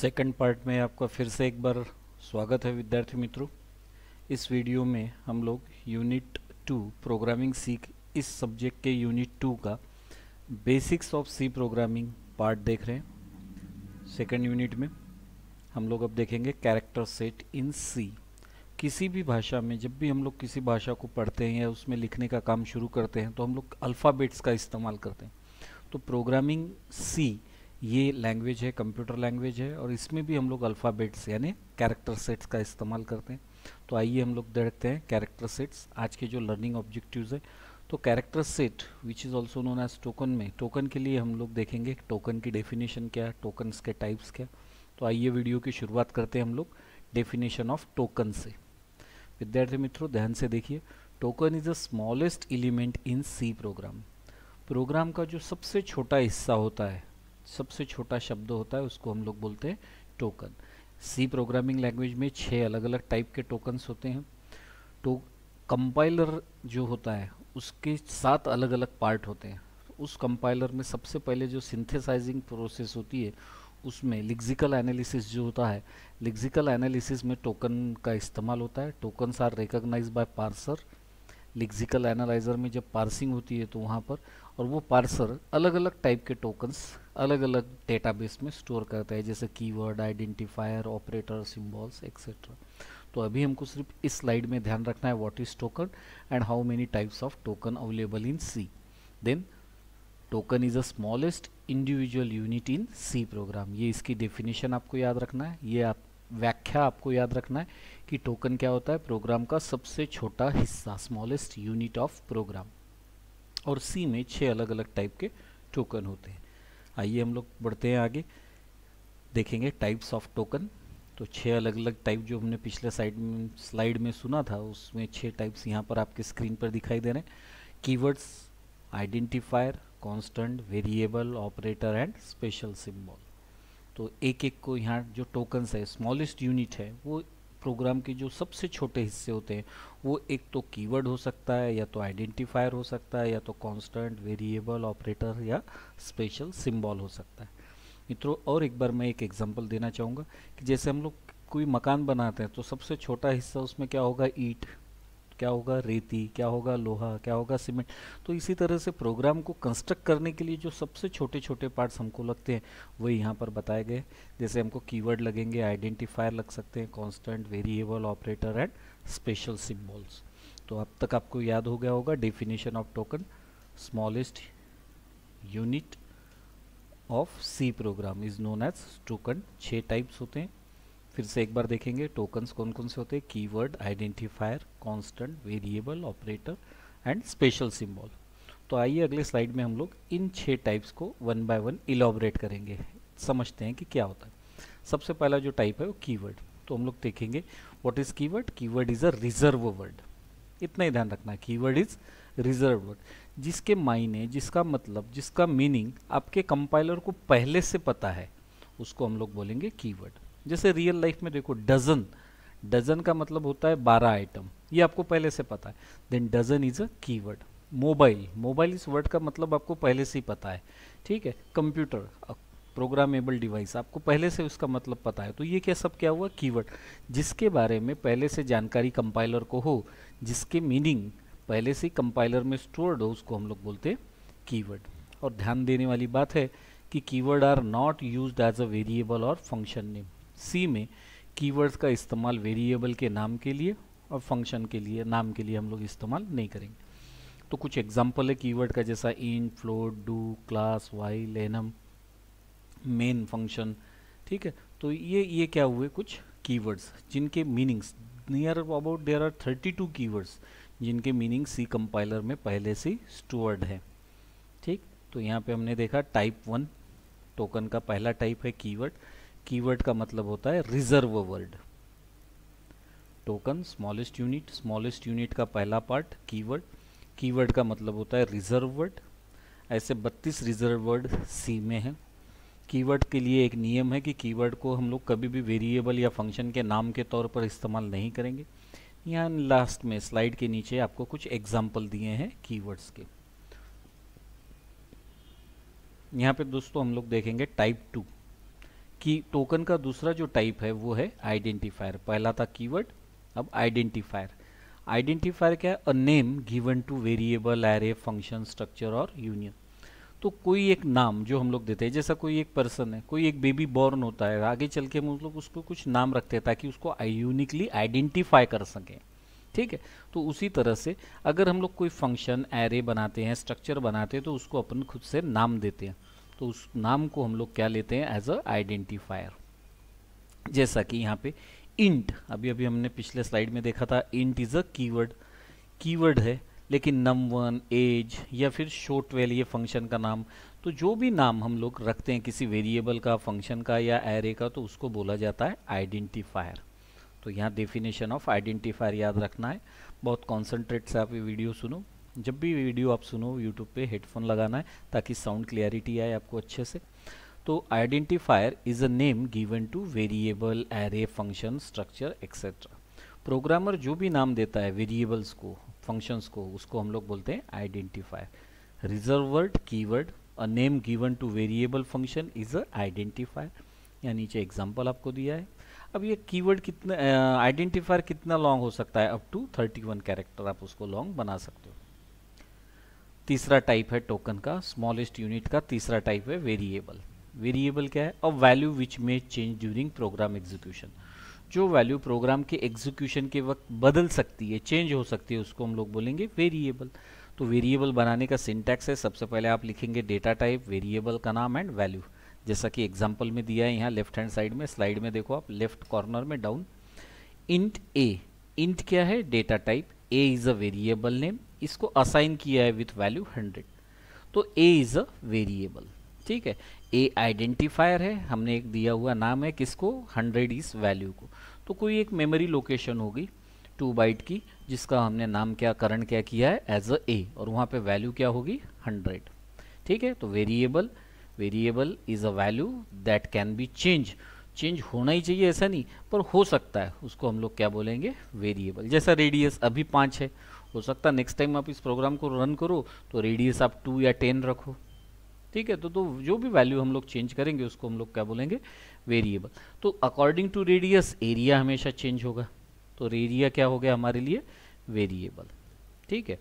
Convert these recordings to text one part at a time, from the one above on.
second part में आपका फिर से एक बार स्वागत है विद्यार्थी मित्रों इस वीडियो में हम लोग यूनिट टू प्रोग्रामिंग सीख इस सब्जेक्ट के यूनिट टू का basics of C programming part देख रहे हैं सेकंड यूनिट में हम लोग अब देखेंगे कैरेक्टर सेट इन सी किसी भी भाषा में जब भी हम लोग किसी भाषा को पढ़ते हैं या उसमें लिखने का काम शुरू करते हैं तो हम लोग अल्फ़ाबेट्स का इस्तेमाल करते हैं तो प्रोग्रामिंग सी ये लैंग्वेज है कंप्यूटर लैंग्वेज है और इसमें भी हम लोग अल्फ़ाबेट्स यानी कैरेक्टर सेट्स का इस्तेमाल करते हैं तो आइए हम लोग देखते हैं कैरेक्टर सेट्स आज के जो लर्निंग ऑब्जेक्टिव्स है तो character set which is also known as token में टोकन के लिए हम लोग देखेंगे टोकन की डेफिनेशन क्या है टोकन्स के टाइप्स क्या तो आइए वीडियो की शुरुआत करते हैं हम लोग डेफिनेशन ऑफ टोकन से विद्यार्थी मित्रों ध्यान से देखिए token is the smallest element in C program program का जो सबसे छोटा हिस्सा होता है सबसे छोटा शब्द होता है उसको हम लोग बोलते हैं टोकन सी प्रोग्रामिंग लैंग्वेज में छः अलग अलग टाइप के टोकन्स होते हैं तो कंपाइलर जो होता है उसके सात अलग अलग पार्ट होते हैं उस कंपाइलर में सबसे पहले जो सिंथेसाइजिंग प्रोसेस होती है उसमें लिग्जिकल एनालिसिस जो होता है लिग्जिकल एनालिसिस में टोकन का इस्तेमाल होता है tokens are recognize by parser lexical analyzer में जब पार्सिंग होती है तो वहाँ पर और वो पार्सर अलग अलग टाइप के टोकन्स अलग अलग डेटाबेस में स्टोर करता है जैसे keyword identifier operator symbols etcetera तो अभी हमको सिर्फ इस स्लाइड में ध्यान रखना है what is token and how many types of token available in C then token is a smallest individual unit in C program ये इसकी डेफिनेशन आपको याद रखना है ये आप व्याख्या आपको याद रखना है कि टोकन क्या होता है प्रोग्राम का सबसे छोटा हिस्सा स्मॉलेस्ट यूनिट ऑफ प्रोग्राम और सी में छः अलग अलग टाइप के टोकन होते हैं आइए हम लोग बढ़ते हैं आगे देखेंगे टाइप्स ऑफ टोकन तो छः अलग अलग टाइप जो हमने पिछले साइड में स्लाइड में सुना था उसमें छः टाइप्स यहाँ पर आपके स्क्रीन पर दिखाई दे रहे हैं keywords identifier constant variable operator and special symbol तो एक एक को यहाँ जो टोकन्स है स्मॉलेस्ट यूनिट है वो प्रोग्राम के जो सबसे छोटे हिस्से होते हैं वो एक तो कीवर्ड हो सकता है या तो आइडेंटिफायर हो सकता है या तो कांस्टेंट वेरिएबल ऑपरेटर या स्पेशल सिंबल हो सकता है मित्रों और एक बार मैं एक एग्जांपल देना चाहूँगा कि जैसे हम लोग कोई मकान बनाते हैं तो सबसे छोटा हिस्सा उसमें क्या होगा ईट क्या होगा रेती क्या होगा लोहा क्या होगा सीमेंट तो इसी तरह से प्रोग्राम को कंस्ट्रक्ट करने के लिए जो सबसे छोटे छोटे पार्ट्स हमको लगते हैं वही यहाँ पर बताए गए जैसे हमको कीवर्ड लगेंगे आइडेंटिफायर लग सकते हैं constant variable operator and special symbols तो अब तक आपको याद हो गया होगा definition of token smallest unit of C program is known as token छः टाइप्स होते हैं फिर से एक बार देखेंगे टोकन्स कौन कौन से होते हैं keyword identifier constant variable operator and special symbol तो आइए अगले स्लाइड में हम लोग इन छः टाइप्स को वन बाय वन इलाबरेट करेंगे समझते हैं कि क्या होता है सबसे पहला जो टाइप है वो कीवर्ड तो हम लोग देखेंगे what is keyword keyword is a reserve word इतना ही ध्यान रखना है कीवर्ड इज़ रिजर्व वर्ड जिसके मायने जिसका मतलब जिसका मीनिंग आपके कंपाइलर को पहले से पता है उसको हम लोग बोलेंगे कीवर्ड जैसे रियल लाइफ में देखो डजन डजन का मतलब होता है बारह आइटम ये आपको पहले से पता है then dozen is a keyword mobile mobile इस वर्ड का मतलब आपको पहले से ही पता है ठीक है कंप्यूटर प्रोग्रामेबल डिवाइस आपको पहले से उसका मतलब पता है तो ये क्या सब क्या हुआ कीवर्ड जिसके बारे में पहले से जानकारी कंपाइलर को हो जिसके मीनिंग पहले से कंपाइलर में स्टोर्ड हो उसको हम लोग बोलते हैं कीवर्ड और ध्यान देने वाली बात है कि keyword are not used as a variable और फंक्शन नेम सी में कीवर्ड्स का इस्तेमाल वेरिएबल के नाम के लिए और फंक्शन के लिए नाम के लिए हम लोग इस्तेमाल नहीं करेंगे तो कुछ एग्जाम्पल है कीवर्ड का जैसा इन फ्लोट डू क्लास वाई लेनम मेन फंक्शन ठीक है तो ये ये क्या हुए कुछ कीवर्ड्स जिनके meanings near about there are thirty two keywords जिनके मीनिंग सी कंपाइलर में पहले से स्टोर्ड है ठीक तो यहाँ पे हमने देखा टाइप वन टोकन का पहला टाइप है कीवर्ड कीवर्ड का मतलब होता है reserve word token smallest unit smallest unit का पहला पार्ट कीवर्ड कीवर्ड का मतलब होता है रिजर्व वर्ड ऐसे 32 रिजर्व वर्ड सी में हैं कीवर्ड के लिए एक नियम है कि कीवर्ड को हम लोग कभी भी वेरिएबल या फंक्शन के नाम के तौर पर इस्तेमाल नहीं करेंगे यहाँ लास्ट में स्लाइड के नीचे आपको कुछ एग्जाम्पल दिए हैं कीवर्ड्स के यहाँ पे दोस्तों हम लोग देखेंगे टाइप टू कि टोकन का दूसरा जो टाइप है वो है आइडेंटिफायर पहला था कीवर्ड अब आइडेंटिफायर आइडेंटिफायर क्या है a name given to variable array function structure और यूनियन तो कोई एक नाम जो हम लोग देते हैं जैसा कोई एक पर्सन है कोई एक बेबी बॉर्न होता है आगे चल के हम लोग उसको कुछ नाम रखते हैं ताकि उसको यूनिकली आइडेंटिफाई कर सकें ठीक है तो उसी तरह से अगर हम लोग कोई फंक्शन एरे बनाते हैं स्ट्रक्चर बनाते हैं तो उसको अपन खुद से नाम देते हैं तो उस नाम को हम लोग क्या लेते हैं एज अ आइडेंटिफायर जैसा कि यहाँ पे इंट अभी अभी हमने पिछले स्लाइड में देखा था int is a keyword keyword है लेकिन नम वन एज या फिर शोट वेल ये फंक्शन का नाम तो जो भी नाम हम लोग रखते हैं किसी वेरिएबल का फंक्शन का या एरे का तो उसको बोला जाता है आइडेंटिफायर तो यहाँ डेफिनेशन ऑफ आइडेंटिफायर याद रखना है बहुत कॉन्सेंट्रेट से आप ये वीडियो सुनो जब भी वीडियो आप सुनो यूट्यूब पे हेडफोन लगाना है ताकि साउंड क्लियरिटी आए आपको अच्छे से तो identifier is a name given to variable array function structure etcetera programmer जो भी नाम देता है वेरिएबल्स को फंक्शंस को उसको हम लोग बोलते हैं identifier reserve word keyword a name given to variable function is a identifier या नीचे एग्जाम्पल आपको दिया है अब ये कीवर्ड कितना आइडेंटिफायर कितना लॉन्ग हो सकता है अप टू 31 कैरेक्टर आप उसको लॉन्ग बना सकते हो तीसरा टाइप है टोकन का स्मॉलेस्ट यूनिट का तीसरा टाइप है वेरिएबल वेरिएबल क्या है a value which may change during program execution जो वैल्यू प्रोग्राम के एग्जीक्यूशन के वक्त बदल सकती है चेंज हो सकती है उसको हम लोग बोलेंगे वेरिएबल तो वेरिएबल बनाने का सिंटैक्स है सबसे पहले आप लिखेंगे डेटा टाइप वेरिएबल का नाम एंड वैल्यू जैसा कि एग्जाम्पल में दिया है यहाँ लेफ्ट हैंड साइड में स्लाइड में देखो आप लेफ्ट कॉर्नर में डाउन इंट ए इंट क्या है data type a is a variable name इसको असाइन किया है विथ वैल्यू हंड्रेड तो ए इज़ अ वेरिएबल ठीक है ए आइडेंटिफायर है हमने एक दिया हुआ नाम है किसको हंड्रेड इस वैल्यू को तो कोई एक मेमोरी लोकेशन होगी टू बाइट की जिसका हमने नाम क्या करण क्या किया है एज अ ए और वहाँ पे वैल्यू क्या होगी हंड्रेड ठीक है तो variable variable is a value that can be change change होना ही चाहिए ऐसा नहीं पर हो सकता है उसको हम लोग क्या बोलेंगे वेरिएबल जैसा रेडियस अभी पाँच है हो सकता है नेक्स्ट टाइम आप इस प्रोग्राम को रन करो तो रेडियस आप टू या टेन रखो ठीक है तो तो जो भी वैल्यू हम लोग चेंज करेंगे उसको हम लोग क्या बोलेंगे वेरिएबल तो अकॉर्डिंग टू रेडियस एरिया हमेशा चेंज होगा तो एरिया क्या हो गया हमारे लिए वेरिएबल ठीक है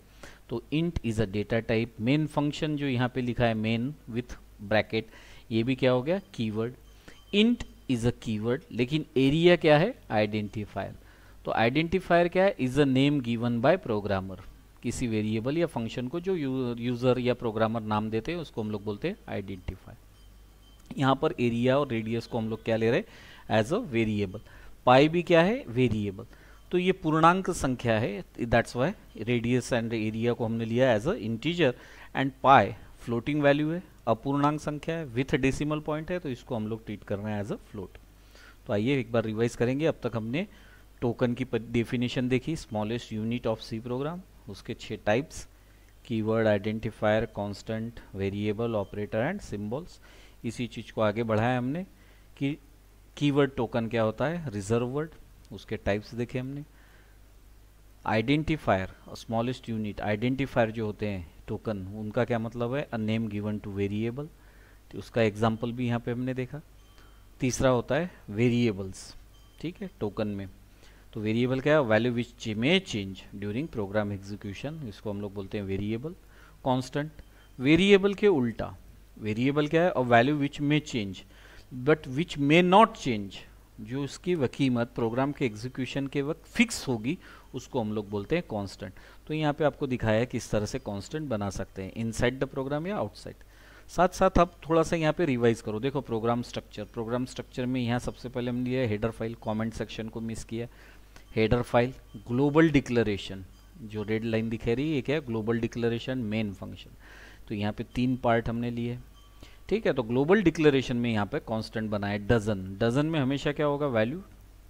तो int is a data type main function जो यहाँ पे लिखा है मेन विथ ब्रैकेट ये भी क्या हो गया keyword int is a keyword लेकिन एरिया क्या है आइडेंटिफायर तो आइडेंटिफायर क्या है is a name given by programmer किसी वेरिएबल या फंक्शन को जो यूज़र या प्रोग्रामर नाम देते हैं उसको हम लोग बोलते हैं आइडेंटिफायर यहाँ पर एरिया और रेडियस को हम लोग क्या ले रहे हैं एज अ वेरिएबल पाई भी क्या है वेरिएबल तो ये पूर्णांक संख्या है that's why radius and area को हमने लिया as a integer and pi floating value है अपूर्णांक संख्या है विथ डेसिमल पॉइंट है तो इसको हम लोग ट्रीट कर रहे हैं एज अ फ्लोट तो आइए एक बार रिवाइज करेंगे अब तक हमने टोकन की डेफिनेशन देखी smallest unit of C program उसके छः types keyword identifier constant variable operator and symbols इसी चीज़ को आगे बढ़ाया हमने कि कीवर्ड टोकन क्या होता है रिजर्व वर्ड उसके टाइप्स देखे हमने आइडेंटिफायर स्मॉलेस्ट यूनिट आइडेंटिफायर जो होते हैं टोकन उनका क्या मतलब है a name given to variable तो उसका एग्जाम्पल भी यहाँ पे हमने देखा तीसरा होता है वेरिएबल्स ठीक है टोकन में तो वेरिएबल क्या है value which may change during program execution इसको हम लोग बोलते हैं वेरिएबल कॉन्स्टेंट वेरिएबल के उल्टा वेरिएबल क्या है और value which may change but which may not change जो उसकी वकीमत प्रोग्राम के एग्जीक्यूशन के वक्त फिक्स होगी उसको हम लोग बोलते हैं कॉन्स्टेंट तो यहाँ पे आपको दिखाया है किस तरह से कॉन्स्टेंट बना सकते हैं इनसाइड द प्रोग्राम या आउटसाइड साथ साथ आप थोड़ा सा यहाँ पे रिवाइज करो देखो प्रोग्राम स्ट्रक्चर प्रोग्राम स्ट्रक्चर में यहाँ सबसे पहले हम लिया हेडर फाइल कॉमेंट सेक्शन को मिस किया हेडर फाइल ग्लोबल डिक्लेरेशन जो रेड लाइन दिखा रही है क्या ग्लोबल डिक्लेरेशन मेन फंक्शन तो यहाँ पे तीन पार्ट हमने लिए ठीक है तो ग्लोबल डिक्लेरेशन में यहाँ पे कांस्टेंट बनाए डजन डजन में हमेशा क्या होगा वैल्यू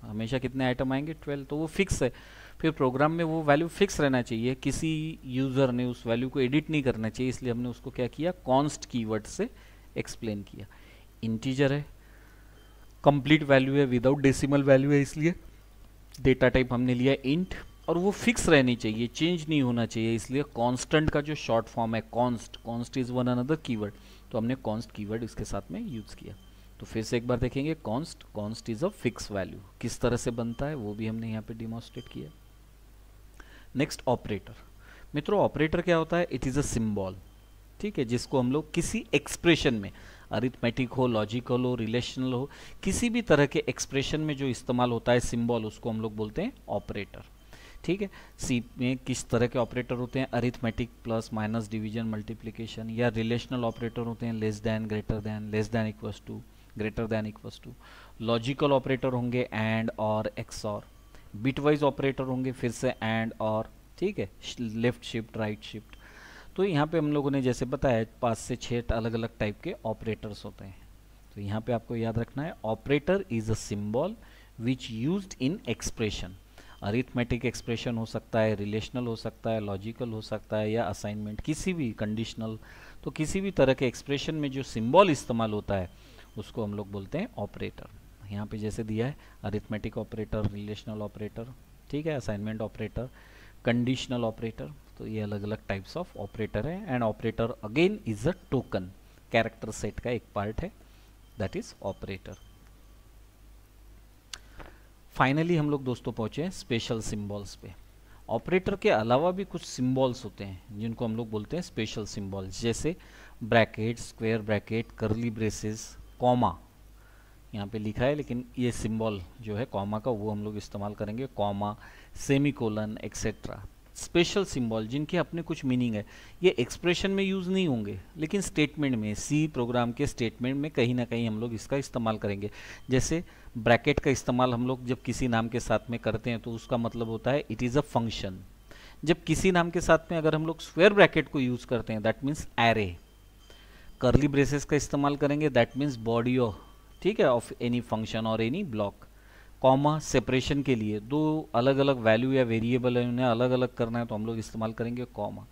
हमेशा कितने आइटम आएंगे ट्वेल्व तो वो फिक्स है फिर प्रोग्राम में वो वैल्यू फिक्स रहना चाहिए किसी यूज़र ने उस वैल्यू को एडिट नहीं करना चाहिए इसलिए हमने उसको क्या किया कॉन्स्ट कीवर्ड से एक्सप्लेन किया इंटीजर है कंप्लीट वैल्यू है विदाउट डेसिमल वैल्यू है इसलिए डेटा टाइप हमने लिया इंट और वो फिक्स रहनी चाहिए चेंज नहीं होना चाहिए इसलिए कांस्टेंट का जो शॉर्ट फॉर्म है const const is one another keyword तो हमने कॉन्स्ट कीवर्ड इसके साथ में यूज़ किया तो फिर से एक बार देखेंगे const const is a fix value किस तरह से बनता है वो भी हमने यहाँ पे डिमॉन्स्ट्रेट किया नेक्स्ट ऑपरेटर मित्रों ऑपरेटर क्या होता है इट इज़ अ सिम्बॉल ठीक है जिसको हम लोग किसी एक्सप्रेशन में अरिथमेटिक हो लॉजिकल हो रिलेशनल हो किसी भी तरह के एक्सप्रेशन में जो इस्तेमाल होता है सिम्बॉल उसको हम लोग बोलते हैं ऑपरेटर ठीक है सी में किस तरह के ऑपरेटर होते हैं arithmetic plus minus division multiplication या रिलेशनल ऑपरेटर होते हैं less than greater than less than equals to greater than equals to logical operator होंगे and or X or bitwise operator होंगे फिर से एंड और ठीक है लेफ्ट शिफ्ट राइट शिफ्ट तो यहाँ पे हम लोगों ने जैसे बताया पाँच से छः अलग अलग टाइप के ऑपरेटर्स होते हैं तो यहाँ पे आपको याद रखना है operator is a symbol which use in expression arithmetic expression हो सकता है रिलेशनल हो सकता है लॉजिकल हो सकता है या असाइनमेंट किसी भी कंडीशनल तो किसी भी तरह के एक्सप्रेशन में जो सिम्बॉल इस्तेमाल होता है उसको हम लोग बोलते हैं ऑपरेटर यहाँ पे जैसे दिया है अरिथमेटिक ऑपरेटर रिलेशनल ऑपरेटर ठीक है असाइनमेंट ऑपरेटर कंडीशनल ऑपरेटर तो ये अलग अलग टाइप्स ऑफ ऑपरेटर है and operator again is a token character set का एक पार्ट है दैट इज ऑपरेटर फाइनली हम लोग दोस्तों पहुंचे स्पेशल सिम्बॉल्स पे ऑपरेटर के अलावा भी कुछ सिम्बॉल्स होते हैं जिनको हम लोग बोलते हैं स्पेशल सिम्बॉल्स जैसे bracket square bracket curly braces comma यहाँ पे लिखा है लेकिन ये सिंबल जो है कॉमा का वो हम लोग इस्तेमाल करेंगे comma semicolon etcetera special symbol जिनके अपने कुछ मीनिंग है ये एक्सप्रेशन में यूज़ नहीं होंगे लेकिन स्टेटमेंट में सी प्रोग्राम के स्टेटमेंट में कहीं ना कहीं हम लोग इसका इस्तेमाल करेंगे जैसे ब्रैकेट का इस्तेमाल हम लोग जब किसी नाम के साथ में करते हैं तो उसका मतलब होता है इट इज़ अ फंक्शन जब किसी नाम के साथ में अगर हम लोग स्क्वेयर ब्रैकेट को यूज़ करते हैं that means array curly braces का इस्तेमाल करेंगे दैट मीन्स बॉडी ऑफ ठीक है ऑफ एनी फंक्शन और एनी ब्लॉक कॉमा सेपरेशन के लिए दो अलग अलग वैल्यू या वेरिएबल है उन्हें अलग अलग करना है तो हम लोग इस्तेमाल करेंगे कॉमा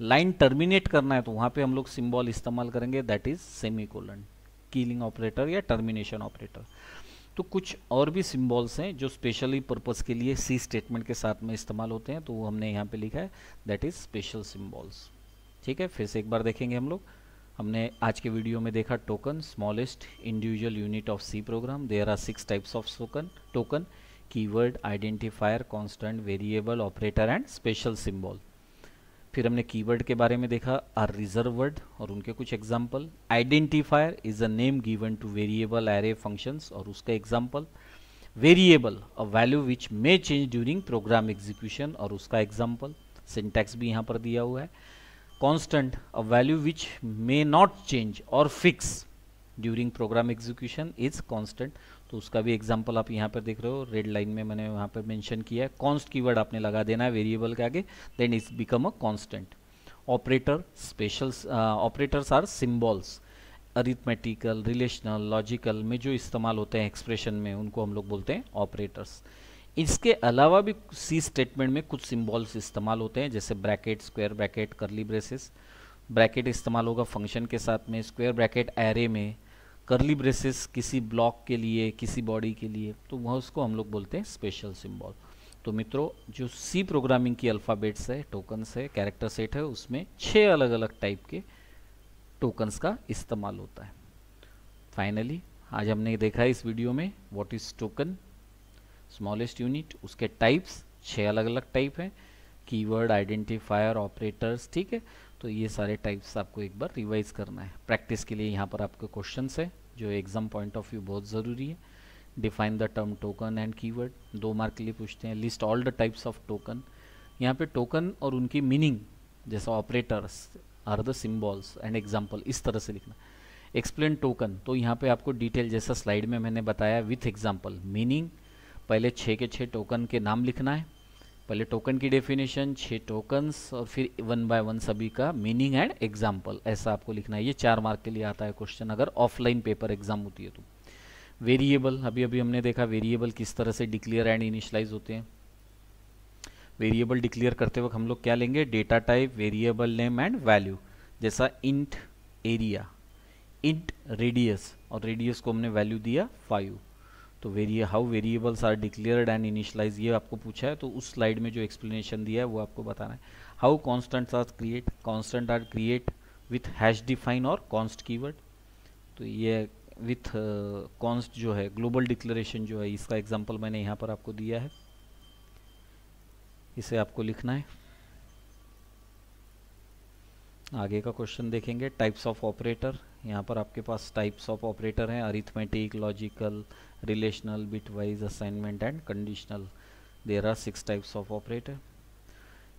लाइन टर्मिनेट करना है तो वहाँ पे हम लोग सिम्बॉल इस्तेमाल करेंगे that is semicolon operator या टर्मिनेशन ऑपरेटर तो कुछ और भी सिम्बॉल्स हैं जो स्पेशली पर्पज के लिए सी स्टेटमेंट के साथ में इस्तेमाल होते हैं तो वो हमने यहाँ पे लिखा है दैट इज स्पेशल सिम्बॉल्स ठीक है फिर से एक बार देखेंगे हम लोग हमने आज के वीडियो में देखा token smallest individual unit of C program there are six types of token token keyword identifier constant variable operator and special symbol फिर हमने कीवर्ड के बारे में देखा आर रिजर्व वर्ड और उनके कुछ example identifier is a name given to variable array functions और उसका example variable a value which may change during program execution और उसका एग्जाम्पल सिंटैक्स भी यहाँ पर दिया हुआ है constant a value which may not change or fix during program execution is constant तो उसका भी एग्जाम्पल आप यहाँ पर देख रहे हो रेड लाइन में मैंने यहाँ पर मैंशन किया है कॉन्स्ट वर्ड आपने लगा देना है वेरिएबल के आगे then it's become a constant operator special operators are symbols arithmetical relational logical में जो इस्तेमाल होते हैं एक्सप्रेशन में उनको हम लोग बोलते हैं ऑपरेटर्स इसके अलावा भी सी स्टेटमेंट में कुछ सिम्बॉल्स इस्तेमाल होते हैं जैसे bracket square bracket curly braces bracket इस्तेमाल होगा फंक्शन के साथ में स्क्वायर ब्रैकेट एरे में करली ब्रेसेस किसी ब्लॉक के लिए किसी बॉडी के लिए तो वह उसको हम लोग बोलते हैं स्पेशल सिम्बॉल तो मित्रों जो सी प्रोग्रामिंग की अल्फ़ाबेट्स है टोकन्स है कैरेक्टर सेट है उसमें छः अलग अलग टाइप के टोकन्स का इस्तेमाल होता है फाइनली आज हमने देखा इस वीडियो में what is token smallest unit उसके टाइप्स छः अलग अलग टाइप हैं कीवर्ड आइडेंटिफायर ऑपरेटर्स ठीक है तो ये सारे टाइप्स आपको एक बार रिवाइज करना है प्रैक्टिस के लिए यहाँ पर आपके क्वेश्चन है जो एग्जाम पॉइंट ऑफ व्यू बहुत ज़रूरी है define the term token and keyword दो मार्क के लिए पूछते हैं list all the types of token यहाँ पे टोकन और उनकी मीनिंग जैसा operators are the symbols and example इस तरह से लिखना एक्सप्लेन टोकन तो यहाँ पे आपको डिटेल जैसा स्लाइड में मैंने बताया विथ एग्जाम्पल मीनिंग पहले छः के छः टोकन के नाम लिखना है पहले टोकन की डेफिनेशन छः टोकन्स और फिर वन बाय वन सभी का मीनिंग एंड एग्जाम्पल ऐसा आपको लिखना है ये चार मार्क के लिए आता है क्वेश्चन अगर ऑफलाइन पेपर एग्जाम होती है तो वेरिएबल अभी अभी हमने देखा वेरिएबल किस तरह से डिक्लेयर एंड इनिशलाइज होते हैं वेरिएबल डिक्लेयर करते वक्त हम लोग क्या लेंगे data type variable name and value जैसा इंट एरिया इंट रेडियस और रेडियस को हमने वैल्यू दिया फाइव तो वेरिए how variables are declared and initialise ये आपको पूछा है तो उस स्लाइड में जो एक्सप्लेनेशन दिया है वो आपको बताना है how constants are create constant are create with hash define और कॉन्स्ट कीवर्ड तो ये विथ कॉन्स्ट uh, जो है ग्लोबल डिक्लेरेशन जो है इसका एग्जाम्पल मैंने यहाँ पर आपको दिया है इसे आपको लिखना है आगे का क्वेश्चन देखेंगे टाइप्स ऑफ ऑपरेटर यहाँ पर आपके पास टाइप्स ऑफ ऑपरेटर हैं arithmetic logical relational bitwise assignment and conditional there are six types of operator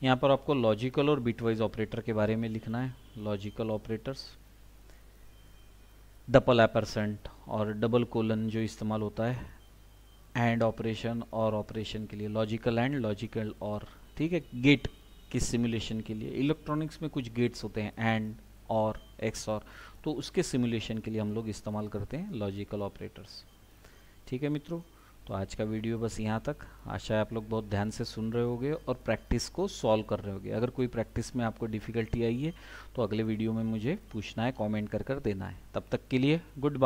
यहाँ पर आपको लॉजिकल और बिटवाइज ऑपरेटर के बारे में लिखना है लॉजिकल ऑपरेटर्स डबल एपरसेंट और डबल कोलन जो इस्तेमाल होता है एंड ऑपरेशन और ऑपरेशन के लिए लॉजिकल एंड लॉजिकल और ठीक है गेट की सिमुलेशन के लिए इलेक्ट्रॉनिक्स में कुछ गेट्स होते हैं एंड और एक्स और तो उसके सिमुलेशन के लिए हम लोग इस्तेमाल करते हैं लॉजिकल ऑपरेटर्स ठीक है मित्रों तो आज का वीडियो बस यहाँ तक आशा है आप लोग बहुत ध्यान से सुन रहे होगे और प्रैक्टिस को सॉल्व कर रहे होगे अगर कोई प्रैक्टिस में आपको डिफ़िकल्टी आई है तो अगले वीडियो में मुझे पूछना है कमेंट कर कर देना है तब तक के लिए गुड बाय